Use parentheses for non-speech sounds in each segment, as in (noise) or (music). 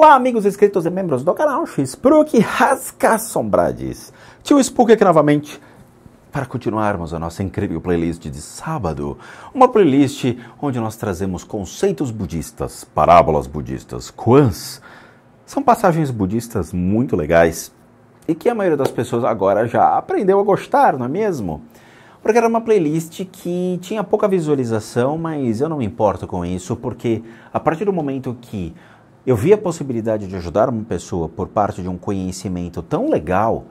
Olá, amigos inscritos e membros do canal Xprook Rasca Assombrades. Tio Spook aqui novamente para continuarmos a nossa incrível playlist de sábado. Uma playlist onde nós trazemos conceitos budistas, parábolas budistas, quans. São passagens budistas muito legais e que a maioria das pessoas agora já aprendeu a gostar, não é mesmo? Porque era uma playlist que tinha pouca visualização, mas eu não me importo com isso, porque a partir do momento que eu vi a possibilidade de ajudar uma pessoa por parte de um conhecimento tão legal,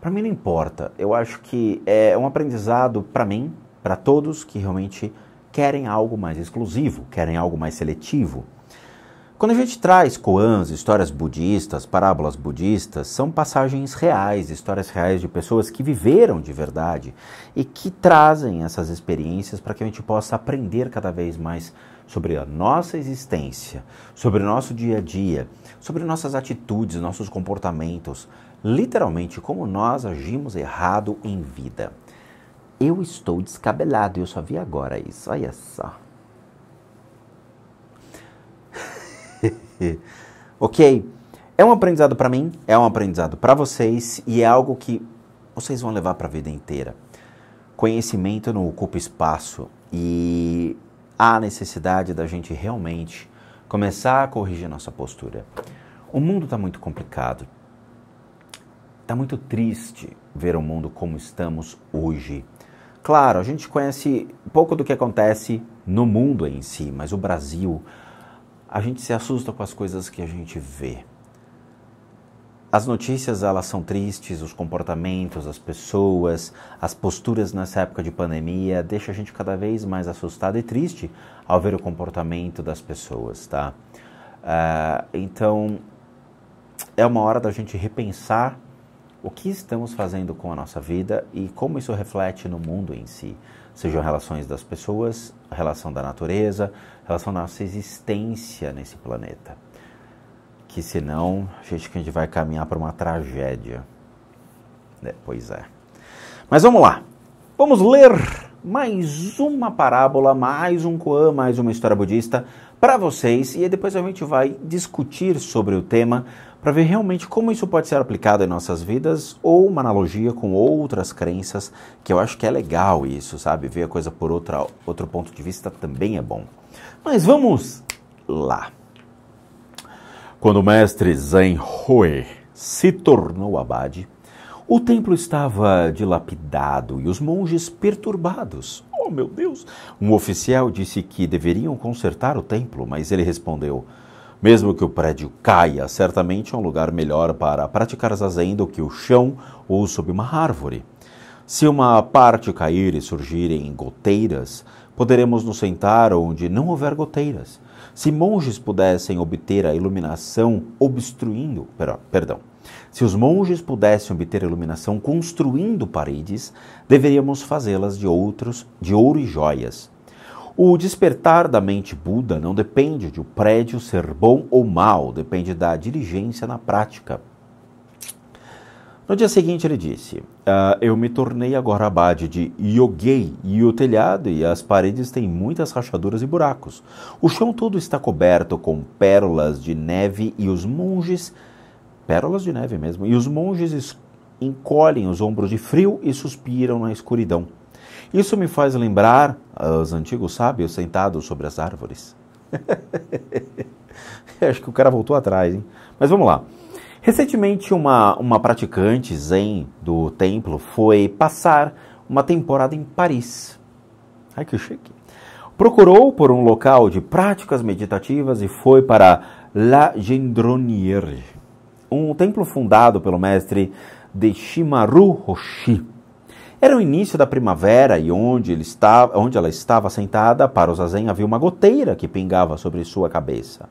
para mim não importa. Eu acho que é um aprendizado para mim, para todos que realmente querem algo mais exclusivo, querem algo mais seletivo. Quando a gente traz koans, histórias budistas, parábolas budistas, são passagens reais, histórias reais de pessoas que viveram de verdade e que trazem essas experiências para que a gente possa aprender cada vez mais sobre a nossa existência, sobre o nosso dia a dia, sobre nossas atitudes, nossos comportamentos, literalmente como nós agimos errado em vida. Eu estou descabelado, eu só vi agora isso, olha só. (laughs) ok? É um aprendizado para mim, é um aprendizado para vocês e é algo que vocês vão levar para a vida inteira. Conhecimento não ocupa espaço e há necessidade da gente realmente começar a corrigir nossa postura. O mundo está muito complicado. Está muito triste ver o mundo como estamos hoje. Claro, a gente conhece pouco do que acontece no mundo em si, mas o Brasil, a gente se assusta com as coisas que a gente vê. As notícias, elas são tristes, os comportamentos, as pessoas, as posturas nessa época de pandemia deixa a gente cada vez mais assustado e triste ao ver o comportamento das pessoas, tá? Uh, então, é uma hora da gente repensar o que estamos fazendo com a nossa vida e como isso reflete no mundo em si sejam relações das pessoas, relação da natureza, relação da nossa existência nesse planeta. Que senão, gente, que a gente vai caminhar para uma tragédia. É, pois é. Mas vamos lá. Vamos ler mais uma parábola, mais um koan, mais uma história budista para vocês e depois a gente vai discutir sobre o tema para ver realmente como isso pode ser aplicado em nossas vidas ou uma analogia com outras crenças, que eu acho que é legal isso, sabe? Ver a coisa por outra, outro ponto de vista também é bom. Mas vamos lá. Quando o mestre Zen se tornou abade, o templo estava dilapidado e os monges perturbados. Oh, meu Deus! Um oficial disse que deveriam consertar o templo, mas ele respondeu: Mesmo que o prédio caia, certamente é um lugar melhor para praticar zazen do que o chão ou sob uma árvore. Se uma parte cair e surgirem goteiras, poderemos nos sentar onde não houver goteiras. Se monges pudessem obter a iluminação obstruindo, perdão, se os monges pudessem obter iluminação construindo paredes, deveríamos fazê-las de outros de ouro e joias. O despertar da mente Buda não depende de o prédio ser bom ou mal, depende da diligência na prática. No dia seguinte ele disse: ah, Eu me tornei agora abade de Yoguei e o telhado e as paredes têm muitas rachaduras e buracos. O chão todo está coberto com pérolas de neve e os monges pérolas de neve mesmo. E os monges encolhem os ombros de frio e suspiram na escuridão. Isso me faz lembrar os antigos sábios sentados sobre as árvores. (laughs) Acho que o cara voltou atrás, hein? Mas vamos lá. Recentemente, uma, uma praticante zen do templo foi passar uma temporada em Paris. Ai que chique! Procurou por um local de práticas meditativas e foi para La Gendronnière um templo fundado pelo mestre de Shimaru Hoshi. Era o início da primavera e onde, ele estava, onde ela estava sentada, para o zazen havia uma goteira que pingava sobre sua cabeça.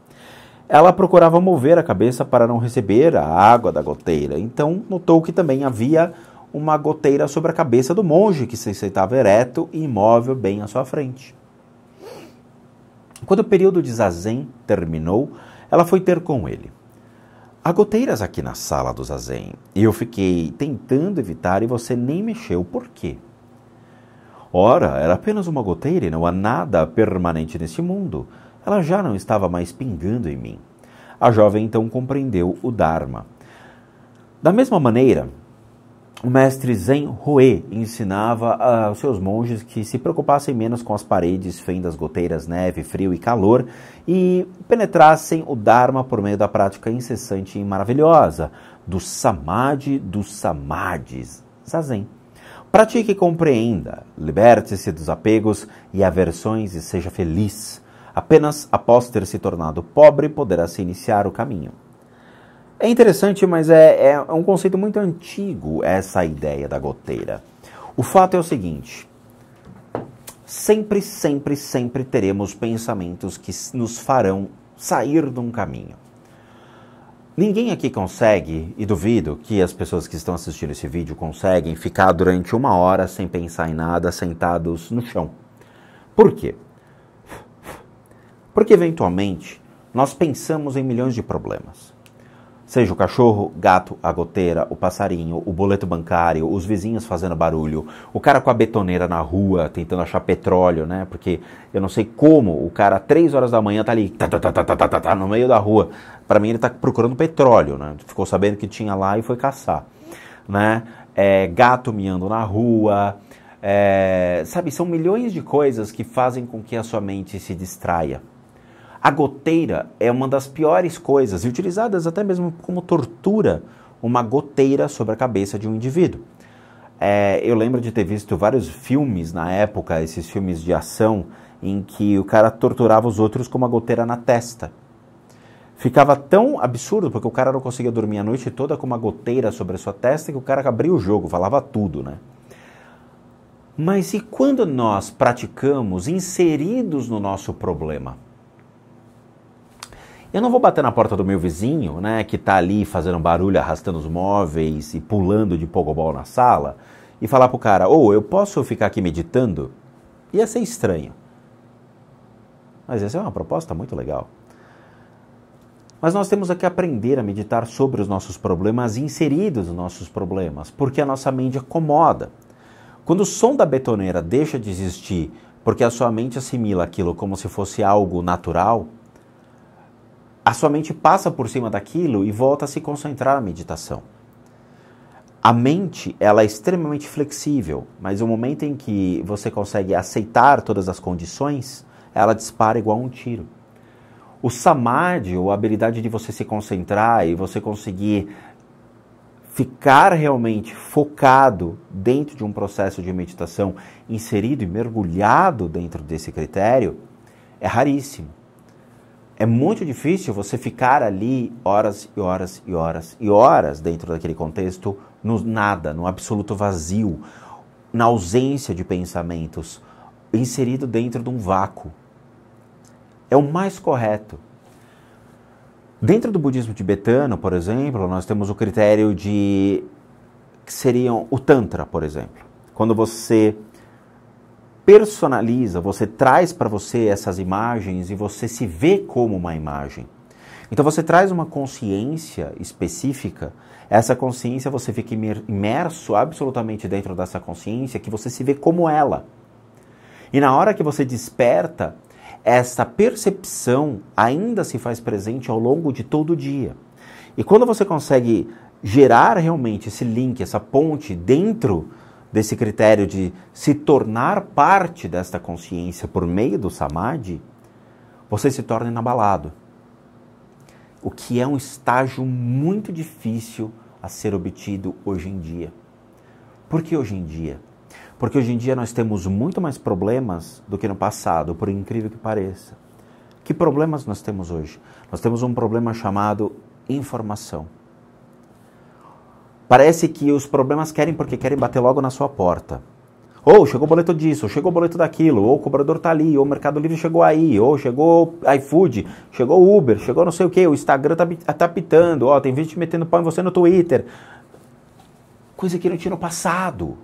Ela procurava mover a cabeça para não receber a água da goteira, então notou que também havia uma goteira sobre a cabeça do monge que se sentava ereto e imóvel bem à sua frente. Quando o período de zazen terminou, ela foi ter com ele. Há goteiras aqui na sala do zazen e eu fiquei tentando evitar e você nem mexeu. Por quê? Ora, era apenas uma goteira e não há nada permanente neste mundo. Ela já não estava mais pingando em mim. A jovem então compreendeu o Dharma. Da mesma maneira, o mestre Zen Rui ensinava aos ah, seus monges que se preocupassem menos com as paredes, fendas, goteiras, neve, frio e calor e penetrassem o Dharma por meio da prática incessante e maravilhosa do Samadhi dos Samadhis, Zazen. Pratique e compreenda, liberte-se dos apegos e aversões e seja feliz. Apenas após ter se tornado pobre poderá se iniciar o caminho. É interessante, mas é, é, é um conceito muito antigo essa ideia da goteira. O fato é o seguinte: sempre, sempre, sempre teremos pensamentos que nos farão sair de um caminho. Ninguém aqui consegue, e duvido que as pessoas que estão assistindo esse vídeo conseguem ficar durante uma hora sem pensar em nada, sentados no chão. Por quê? Porque eventualmente nós pensamos em milhões de problemas. Seja o cachorro, gato, a goteira, o passarinho, o boleto bancário, os vizinhos fazendo barulho, o cara com a betoneira na rua tentando achar petróleo, né? Porque eu não sei como o cara, três horas da manhã, tá ali tá, tá, tá, tá, tá, tá, tá, tá no meio da rua. Para mim, ele tá procurando petróleo, né? Ficou sabendo que tinha lá e foi caçar, né? É, gato miando na rua. É, sabe, são milhões de coisas que fazem com que a sua mente se distraia. A goteira é uma das piores coisas, e utilizadas até mesmo como tortura, uma goteira sobre a cabeça de um indivíduo. É, eu lembro de ter visto vários filmes na época, esses filmes de ação, em que o cara torturava os outros com uma goteira na testa. Ficava tão absurdo, porque o cara não conseguia dormir a noite toda com uma goteira sobre a sua testa, que o cara abria o jogo, falava tudo, né? Mas e quando nós praticamos inseridos no nosso problema? Eu não vou bater na porta do meu vizinho, né, que está ali fazendo barulho, arrastando os móveis e pulando de pogobol na sala, e falar pro cara, ou oh, eu posso ficar aqui meditando? Ia ser estranho. Mas essa é uma proposta muito legal. Mas nós temos que aprender a meditar sobre os nossos problemas, inseridos nos nossos problemas, porque a nossa mente acomoda. Quando o som da betoneira deixa de existir porque a sua mente assimila aquilo como se fosse algo natural, a sua mente passa por cima daquilo e volta a se concentrar na meditação. A mente, ela é extremamente flexível, mas o momento em que você consegue aceitar todas as condições, ela dispara igual um tiro. O samadhi, ou a habilidade de você se concentrar e você conseguir ficar realmente focado dentro de um processo de meditação, inserido e mergulhado dentro desse critério, é raríssimo é muito difícil você ficar ali horas e horas e horas e horas dentro daquele contexto no nada, no absoluto vazio, na ausência de pensamentos, inserido dentro de um vácuo. É o mais correto. Dentro do budismo tibetano, por exemplo, nós temos o critério de que seriam o tantra, por exemplo. Quando você personaliza, você traz para você essas imagens e você se vê como uma imagem. Então você traz uma consciência específica, essa consciência você fica imerso absolutamente dentro dessa consciência que você se vê como ela. E na hora que você desperta, essa percepção ainda se faz presente ao longo de todo o dia. E quando você consegue gerar realmente esse link, essa ponte dentro desse critério de se tornar parte desta consciência por meio do samadhi, você se torna inabalado. O que é um estágio muito difícil a ser obtido hoje em dia. Por que hoje em dia? Porque hoje em dia nós temos muito mais problemas do que no passado, por incrível que pareça. Que problemas nós temos hoje? Nós temos um problema chamado informação. Parece que os problemas querem porque querem bater logo na sua porta. Ou chegou o boleto disso, ou chegou o boleto daquilo, ou o cobrador tá ali, ou o Mercado Livre chegou aí, ou chegou iFood, chegou o Uber, chegou não sei o que, o Instagram tá, tá pitando, ó, tem vídeo te metendo pau em você no Twitter. Coisa que não tinha no passado.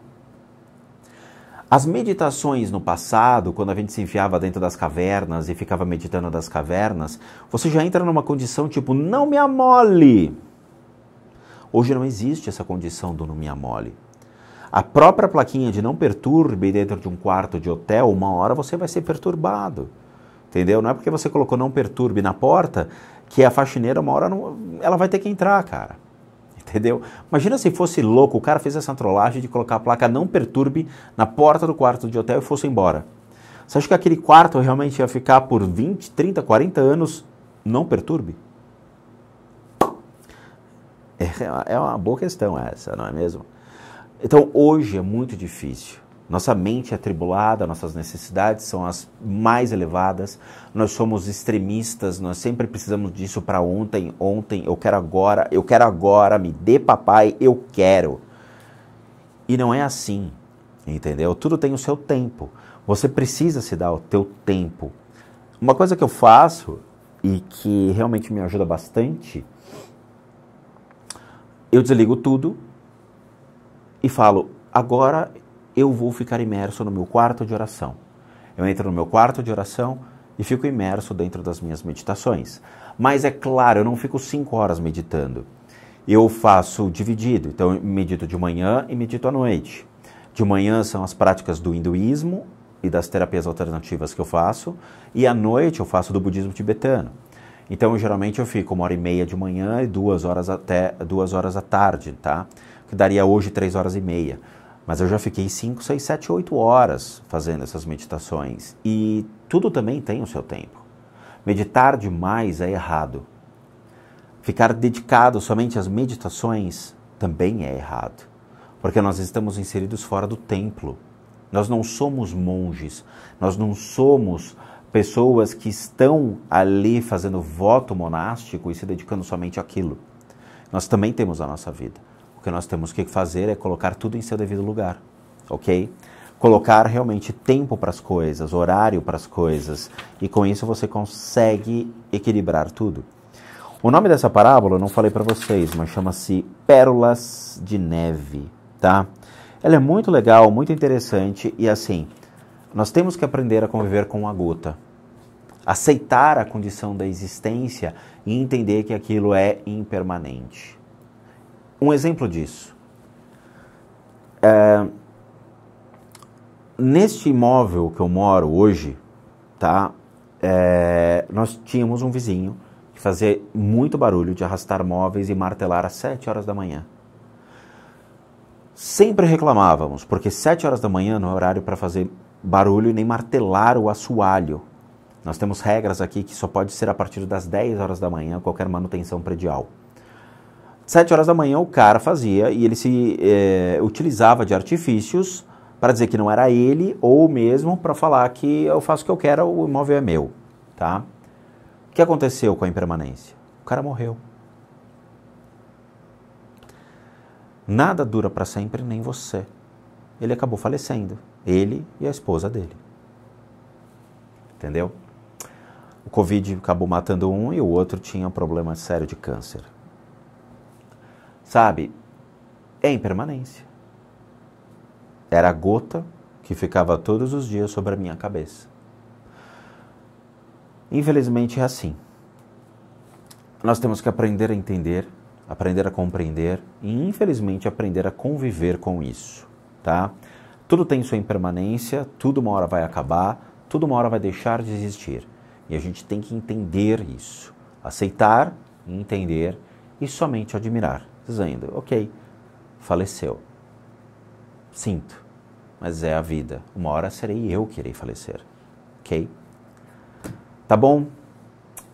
As meditações no passado, quando a gente se enfiava dentro das cavernas e ficava meditando das cavernas, você já entra numa condição tipo, não me amole. Hoje não existe essa condição do não mole. A própria plaquinha de não perturbe dentro de um quarto de hotel, uma hora você vai ser perturbado. Entendeu? Não é porque você colocou não perturbe na porta que a faxineira uma hora não, ela vai ter que entrar, cara. Entendeu? Imagina se fosse louco, o cara fez essa trollagem de colocar a placa não perturbe na porta do quarto de hotel e fosse embora. Você acha que aquele quarto realmente ia ficar por 20, 30, 40 anos não perturbe? É, é uma boa questão essa, não é mesmo? Então hoje é muito difícil. Nossa mente é atribulada, nossas necessidades são as mais elevadas, nós somos extremistas, nós sempre precisamos disso para ontem, ontem, eu quero agora, eu quero agora, me dê papai, eu quero. E não é assim, entendeu? Tudo tem o seu tempo. Você precisa se dar o teu tempo. Uma coisa que eu faço e que realmente me ajuda bastante eu desligo tudo e falo: agora eu vou ficar imerso no meu quarto de oração. Eu entro no meu quarto de oração e fico imerso dentro das minhas meditações. Mas é claro, eu não fico cinco horas meditando. Eu faço dividido, então eu medito de manhã e medito à noite. De manhã são as práticas do hinduísmo e das terapias alternativas que eu faço, e à noite eu faço do budismo tibetano. Então, eu, geralmente eu fico uma hora e meia de manhã e duas horas até duas horas à tarde, tá? Que daria hoje três horas e meia. Mas eu já fiquei cinco, seis, sete, oito horas fazendo essas meditações. E tudo também tem o seu tempo. Meditar demais é errado. Ficar dedicado somente às meditações também é errado. Porque nós estamos inseridos fora do templo. Nós não somos monges, nós não somos pessoas que estão ali fazendo voto monástico e se dedicando somente àquilo. Nós também temos a nossa vida. O que nós temos que fazer é colocar tudo em seu devido lugar, ok? Colocar realmente tempo para as coisas, horário para as coisas, e com isso você consegue equilibrar tudo. O nome dessa parábola eu não falei para vocês, mas chama-se Pérolas de Neve, tá? Ela é muito legal, muito interessante e assim, nós temos que aprender a conviver com a gota, aceitar a condição da existência e entender que aquilo é impermanente. Um exemplo disso. É, neste imóvel que eu moro hoje, tá? É, nós tínhamos um vizinho que fazia muito barulho de arrastar móveis e martelar às 7 horas da manhã. Sempre reclamávamos, porque 7 horas da manhã não é horário para fazer barulho nem martelar o assoalho. Nós temos regras aqui que só pode ser a partir das 10 horas da manhã qualquer manutenção predial. 7 horas da manhã o cara fazia e ele se é, utilizava de artifícios para dizer que não era ele ou mesmo para falar que eu faço o que eu quero, o imóvel é meu, tá? O que aconteceu com a impermanência? O cara morreu. Nada dura para sempre, nem você. Ele acabou falecendo. Ele e a esposa dele. Entendeu? O Covid acabou matando um e o outro tinha um problema sério de câncer. Sabe? É impermanência. Era a gota que ficava todos os dias sobre a minha cabeça. Infelizmente é assim. Nós temos que aprender a entender, aprender a compreender e infelizmente aprender a conviver com isso, tá? Tudo tem sua impermanência, tudo uma hora vai acabar, tudo uma hora vai deixar de existir. E a gente tem que entender isso. Aceitar, entender e somente admirar, dizendo: ok, faleceu. Sinto, mas é a vida. Uma hora serei eu que irei falecer. Ok? Tá bom?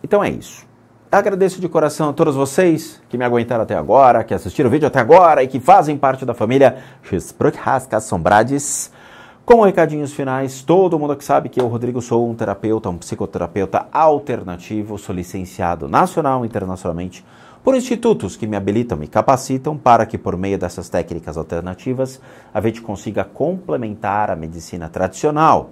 Então é isso. Agradeço de coração a todos vocês que me aguentaram até agora, que assistiram o vídeo até agora e que fazem parte da família Xprotrascas Sombrades. Com recadinhos finais, todo mundo que sabe que eu, Rodrigo, sou um terapeuta, um psicoterapeuta alternativo, sou licenciado nacional e internacionalmente por institutos que me habilitam e capacitam para que, por meio dessas técnicas alternativas, a gente consiga complementar a medicina tradicional.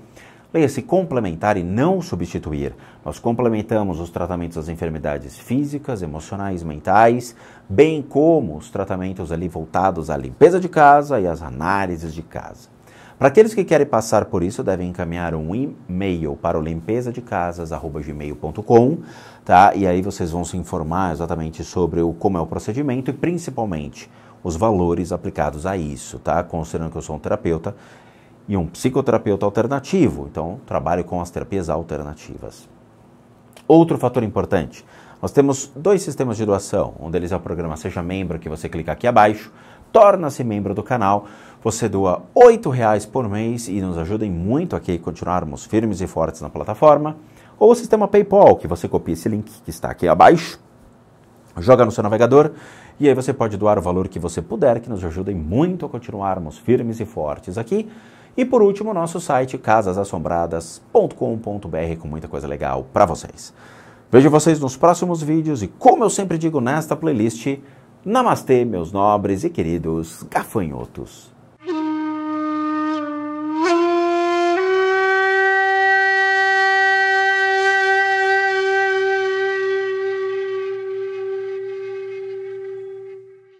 Leia-se complementar e não substituir. Nós complementamos os tratamentos das enfermidades físicas, emocionais, mentais, bem como os tratamentos ali voltados à limpeza de casa e às análises de casa. Para aqueles que querem passar por isso, devem encaminhar um e-mail para o limpeza de casas@gmail.com, tá? E aí vocês vão se informar exatamente sobre o como é o procedimento e principalmente os valores aplicados a isso, tá? Considerando que eu sou um terapeuta, e um psicoterapeuta alternativo, então trabalho com as terapias alternativas. Outro fator importante, nós temos dois sistemas de doação. Um deles é o programa Seja Membro, que você clica aqui abaixo, torna-se membro do canal. Você doa R$ reais por mês e nos ajuda muito aqui a continuarmos firmes e fortes na plataforma. Ou o sistema PayPal, que você copia esse link que está aqui abaixo, joga no seu navegador e aí você pode doar o valor que você puder, que nos ajudem muito a continuarmos firmes e fortes aqui. E por último, nosso site casasassombradas.com.br com muita coisa legal para vocês. Vejo vocês nos próximos vídeos e como eu sempre digo nesta playlist, namastê meus nobres e queridos gafanhotos.